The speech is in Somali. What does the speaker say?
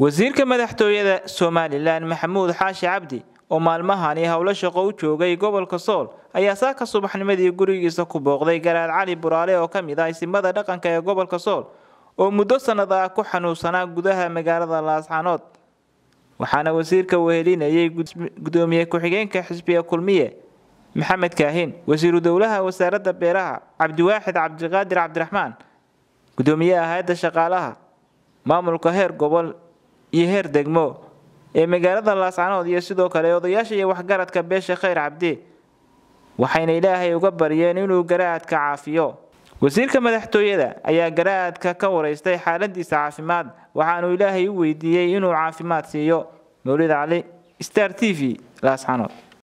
wasiirka madaxtooyada somalilan maxamuud xaashi cabdi oo maalmahani howlo shaqo u joogay gobolka sool ayaa saaka subaxnimadii gurigiisa ku booqday garaad cali buraale oo ka mid ah isimada dhaqanka ee gobolka sool oo muddo sannada ah ku xanuunsanaa gudaha magaalada laasxanood waxaana wasiirka wehelinayay guddoomiye ku-xigeenka xisbiga kulmiye maxamed kaahin wasiiru dowlaha wasaaradda beeraha cabdiwaaxid cabdiqaadir cabdiraxmaan gudoomiyaha hay-adda shaqaalaha maamulka heer gobol iyo heer degmo ee magaalada laascanood iyo sidoo kale odayaasha iyo waxgaradka beesha khayr cabdi waxayna ilaahay uga baryeen inuu garaadka caafiyo wasiirka madaxtooyada ayaa garaadka ka wareystay xaaladiisa caafimaad waxaanuu ilaahay u weydiiyey inuu caafimaad siiyo mawlid cali star t v laascanood